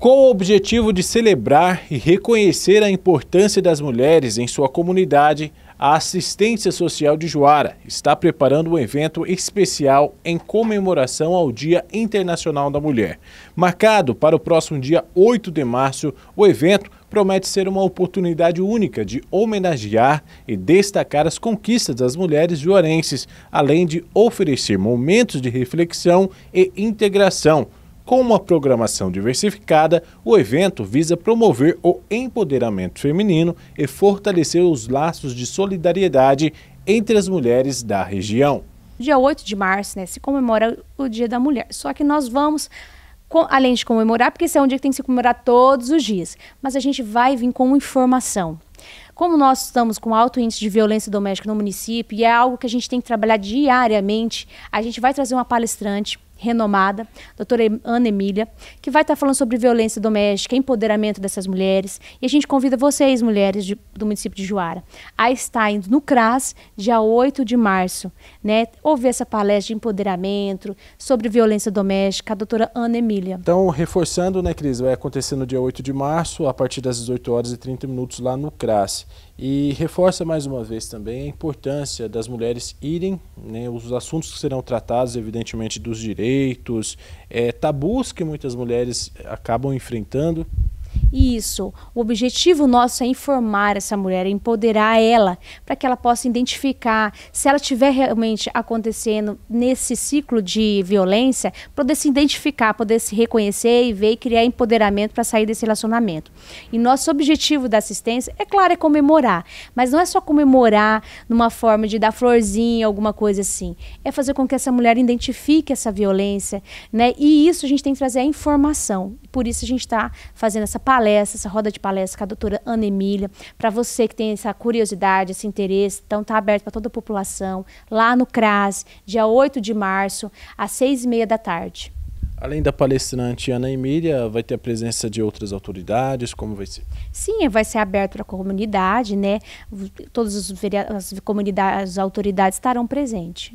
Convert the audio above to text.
Com o objetivo de celebrar e reconhecer a importância das mulheres em sua comunidade, a Assistência Social de Juara está preparando um evento especial em comemoração ao Dia Internacional da Mulher. Marcado para o próximo dia 8 de março, o evento promete ser uma oportunidade única de homenagear e destacar as conquistas das mulheres juarenses, além de oferecer momentos de reflexão e integração com uma programação diversificada, o evento visa promover o empoderamento feminino e fortalecer os laços de solidariedade entre as mulheres da região. Dia 8 de março, né, se comemora o Dia da Mulher. Só que nós vamos além de comemorar, porque esse é um dia que tem que se comemorar todos os dias, mas a gente vai vir com informação. Como nós estamos com alto índice de violência doméstica no município e é algo que a gente tem que trabalhar diariamente, a gente vai trazer uma palestrante renomada, doutora Ana Emília, que vai estar falando sobre violência doméstica, empoderamento dessas mulheres. E a gente convida vocês, mulheres de, do município de Juara, a estar indo no CRAS, dia 8 de março, né? Ouvir essa palestra de empoderamento, sobre violência doméstica, a doutora Ana Emília. Então, reforçando, né, Cris, vai acontecer no dia 8 de março, a partir das 18 horas e 30 minutos lá no CRAS e reforça mais uma vez também a importância das mulheres irem, né, os assuntos que serão tratados, evidentemente, dos direitos, é, tabus que muitas mulheres acabam enfrentando isso. O objetivo nosso é informar essa mulher, é empoderar ela, para que ela possa identificar se ela estiver realmente acontecendo nesse ciclo de violência, poder se identificar, poder se reconhecer e ver e criar empoderamento para sair desse relacionamento. E nosso objetivo da assistência, é claro, é comemorar, mas não é só comemorar numa forma de dar florzinha, alguma coisa assim. É fazer com que essa mulher identifique essa violência, né? E isso a gente tem que trazer a informação. Por isso a gente está fazendo essa palestra essa roda de palestra com a doutora Ana Emília, para você que tem essa curiosidade, esse interesse, então está aberto para toda a população, lá no CRAS, dia 8 de março, às seis e meia da tarde. Além da palestrante Ana Emília, vai ter a presença de outras autoridades? Como vai ser? Sim, vai ser aberto para a comunidade, né? Todas as, as comunidades, as autoridades estarão presentes.